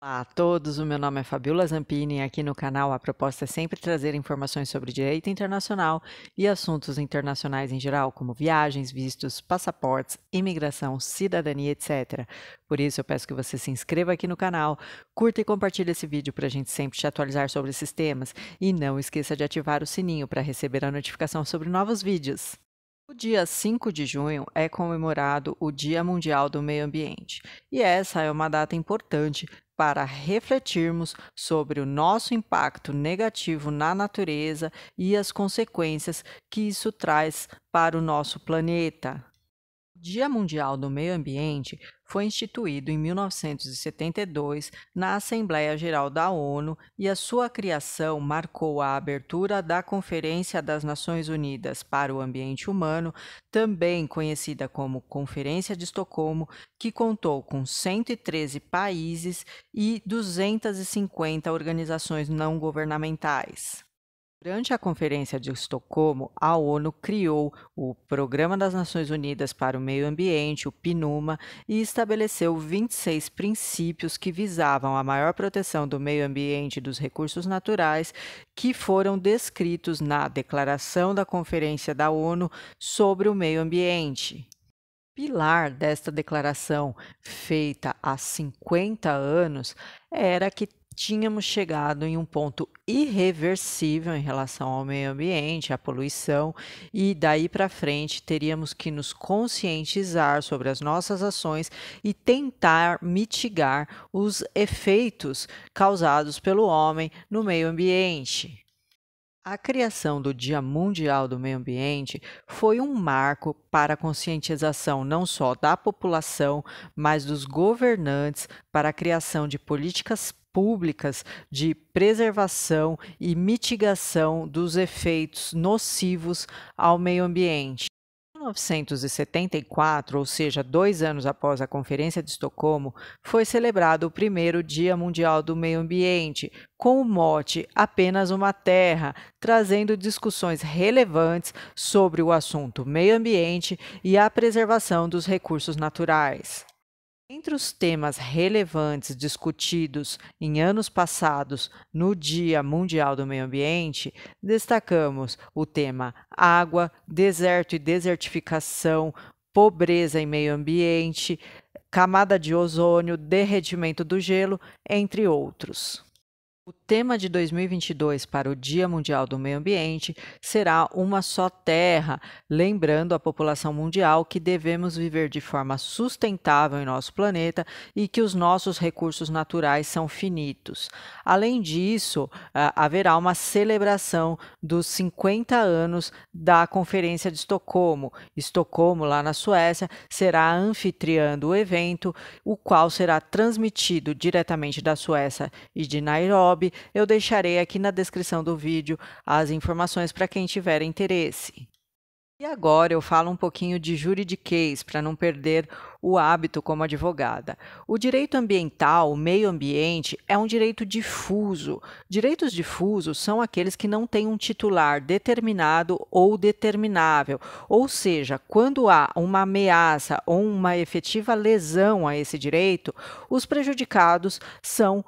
Olá a todos, o meu nome é Fabiola Zampini e aqui no canal a proposta é sempre trazer informações sobre direito internacional e assuntos internacionais em geral, como viagens, vistos, passaportes, imigração, cidadania, etc. Por isso eu peço que você se inscreva aqui no canal, curta e compartilhe esse vídeo para a gente sempre te atualizar sobre esses temas e não esqueça de ativar o sininho para receber a notificação sobre novos vídeos. O dia 5 de junho é comemorado o Dia Mundial do Meio Ambiente, e essa é uma data importante para refletirmos sobre o nosso impacto negativo na natureza e as consequências que isso traz para o nosso planeta. Dia Mundial do Meio Ambiente foi instituído em 1972 na Assembleia Geral da ONU e a sua criação marcou a abertura da Conferência das Nações Unidas para o Ambiente Humano, também conhecida como Conferência de Estocolmo, que contou com 113 países e 250 organizações não governamentais. Durante a Conferência de Estocolmo, a ONU criou o Programa das Nações Unidas para o Meio Ambiente, o PNUMA, e estabeleceu 26 princípios que visavam a maior proteção do meio ambiente e dos recursos naturais, que foram descritos na Declaração da Conferência da ONU sobre o Meio Ambiente pilar desta declaração, feita há 50 anos, era que tínhamos chegado em um ponto irreversível em relação ao meio ambiente, à poluição, e daí para frente teríamos que nos conscientizar sobre as nossas ações e tentar mitigar os efeitos causados pelo homem no meio ambiente. A criação do Dia Mundial do Meio Ambiente foi um marco para a conscientização não só da população, mas dos governantes para a criação de políticas públicas de preservação e mitigação dos efeitos nocivos ao meio ambiente. Em 1974, ou seja, dois anos após a Conferência de Estocolmo, foi celebrado o primeiro Dia Mundial do Meio Ambiente, com o mote Apenas uma Terra, trazendo discussões relevantes sobre o assunto meio ambiente e a preservação dos recursos naturais. Entre os temas relevantes discutidos em anos passados no Dia Mundial do Meio Ambiente, destacamos o tema água, deserto e desertificação, pobreza e meio ambiente, camada de ozônio, derretimento do gelo, entre outros. O tema de 2022 para o Dia Mundial do Meio Ambiente será Uma Só Terra, lembrando a população mundial que devemos viver de forma sustentável em nosso planeta e que os nossos recursos naturais são finitos. Além disso, ah, haverá uma celebração dos 50 anos da Conferência de Estocolmo. Estocolmo, lá na Suécia, será anfitriã do evento, o qual será transmitido diretamente da Suécia e de Nairobi eu deixarei aqui na descrição do vídeo as informações para quem tiver interesse. E agora eu falo um pouquinho de juridiquês para não perder o hábito como advogada. O direito ambiental, o meio ambiente, é um direito difuso. Direitos difusos são aqueles que não têm um titular determinado ou determinável, ou seja, quando há uma ameaça ou uma efetiva lesão a esse direito, os prejudicados são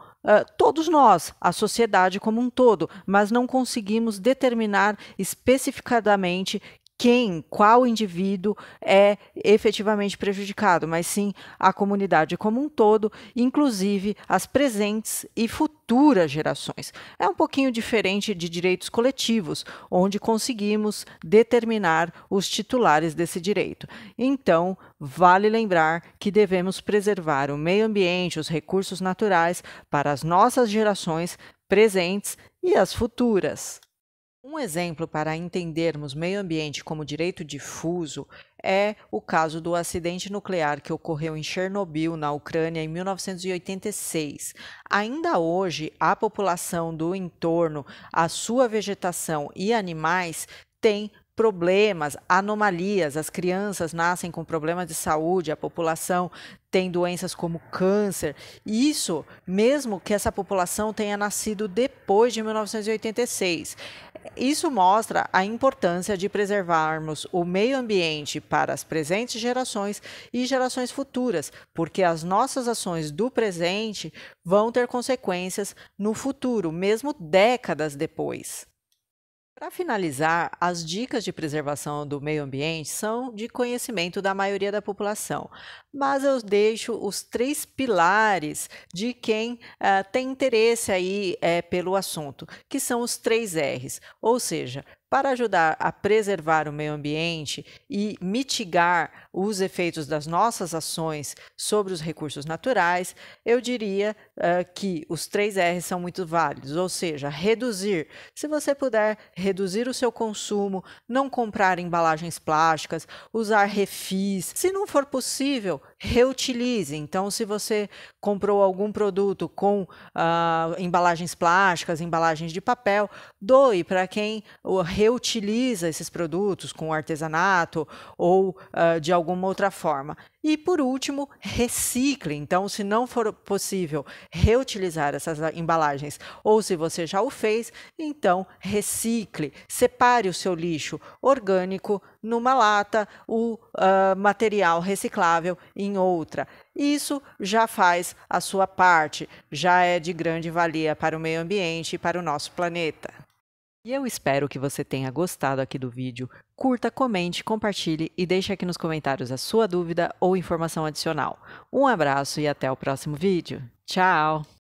todos nós, a sociedade como um todo, mas não conseguimos determinar especificadamente quem, qual indivíduo é efetivamente prejudicado, mas sim a comunidade como um todo, inclusive as presentes e futuras gerações. É um pouquinho diferente de direitos coletivos, onde conseguimos determinar os titulares desse direito. Então, vale lembrar que devemos preservar o meio ambiente, os recursos naturais para as nossas gerações presentes e as futuras. Um exemplo para entendermos meio ambiente como direito difuso é o caso do acidente nuclear que ocorreu em Chernobyl, na Ucrânia, em 1986. Ainda hoje, a população do entorno, a sua vegetação e animais têm problemas, anomalias. As crianças nascem com problemas de saúde, a população tem doenças como câncer. Isso mesmo que essa população tenha nascido depois de 1986. Isso mostra a importância de preservarmos o meio ambiente para as presentes gerações e gerações futuras, porque as nossas ações do presente vão ter consequências no futuro, mesmo décadas depois. Para finalizar, as dicas de preservação do meio ambiente são de conhecimento da maioria da população, mas eu deixo os três pilares de quem uh, tem interesse aí eh, pelo assunto, que são os três R's, ou seja, para ajudar a preservar o meio ambiente e mitigar os efeitos das nossas ações sobre os recursos naturais, eu diria uh, que os três R's são muito válidos, ou seja, reduzir. Se você puder reduzir o seu consumo, não comprar embalagens plásticas, usar refis. Se não for possível, reutilize. Então, se você comprou algum produto com ah, embalagens plásticas, embalagens de papel, doe para quem reutiliza esses produtos com artesanato ou ah, de alguma outra forma. E por último, recicle. Então, se não for possível reutilizar essas embalagens ou se você já o fez, então recicle. Separe o seu lixo orgânico numa lata, o uh, material reciclável em outra. Isso já faz a sua parte, já é de grande valia para o meio ambiente e para o nosso planeta. E eu espero que você tenha gostado aqui do vídeo. Curta, comente, compartilhe e deixe aqui nos comentários a sua dúvida ou informação adicional. Um abraço e até o próximo vídeo. Tchau!